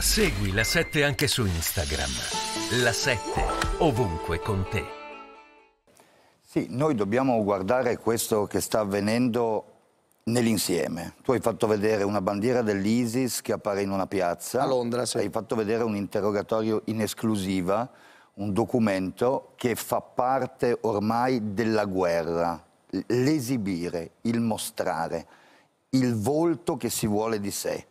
Segui la 7 anche su Instagram. La 7 ovunque con te. Sì, noi dobbiamo guardare questo che sta avvenendo nell'insieme. Tu hai fatto vedere una bandiera dell'ISIS che appare in una piazza. A Londra, sì. Hai fatto vedere un interrogatorio in esclusiva, un documento che fa parte ormai della guerra. L'esibire, il mostrare, il volto che si vuole di sé.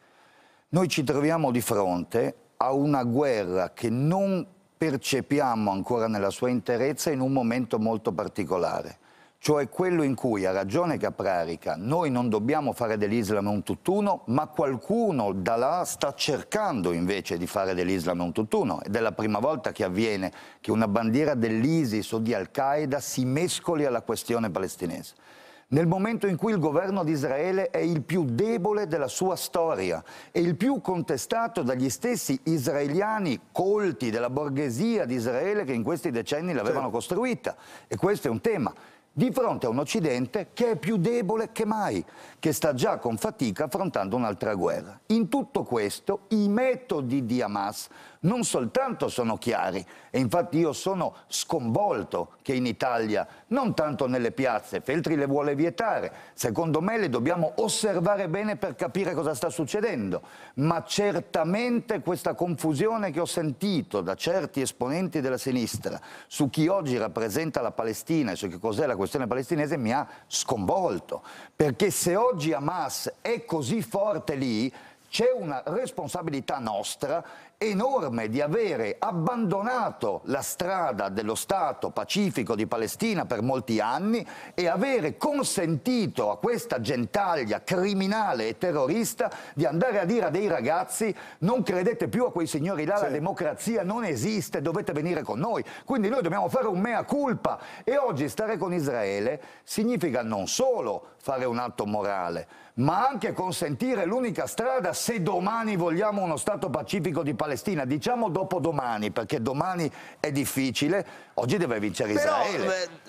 Noi ci troviamo di fronte a una guerra che non percepiamo ancora nella sua interezza in un momento molto particolare, cioè quello in cui, ha ragione Caprarica, noi non dobbiamo fare dell'Islam un tutt'uno, ma qualcuno da là sta cercando invece di fare dell'Islam un tutt'uno. Ed è la prima volta che avviene che una bandiera dell'ISIS o di Al-Qaeda si mescoli alla questione palestinese nel momento in cui il governo di Israele è il più debole della sua storia e il più contestato dagli stessi israeliani colti della borghesia di Israele che in questi decenni l'avevano certo. costruita. E questo è un tema di fronte a un Occidente che è più debole che mai, che sta già con fatica affrontando un'altra guerra. In tutto questo i metodi di Hamas non soltanto sono chiari, e infatti io sono sconvolto che in Italia, non tanto nelle piazze, Feltri le vuole vietare, secondo me le dobbiamo osservare bene per capire cosa sta succedendo, ma certamente questa confusione che ho sentito da certi esponenti della sinistra su chi oggi rappresenta la Palestina e su che cos'è la questione questione palestinese mi ha sconvolto, perché se oggi Hamas è così forte lì, c'è una responsabilità nostra enorme di avere abbandonato la strada dello Stato pacifico di Palestina per molti anni e avere consentito a questa gentaglia criminale e terrorista di andare a dire a dei ragazzi non credete più a quei signori là, sì. la democrazia non esiste, dovete venire con noi. Quindi noi dobbiamo fare un mea culpa e oggi stare con Israele significa non solo fare un atto morale, ma anche consentire l'unica strada se domani vogliamo uno Stato pacifico di Palestina, diciamo dopodomani, perché domani è difficile, oggi deve vincere Però, Israele. Beh...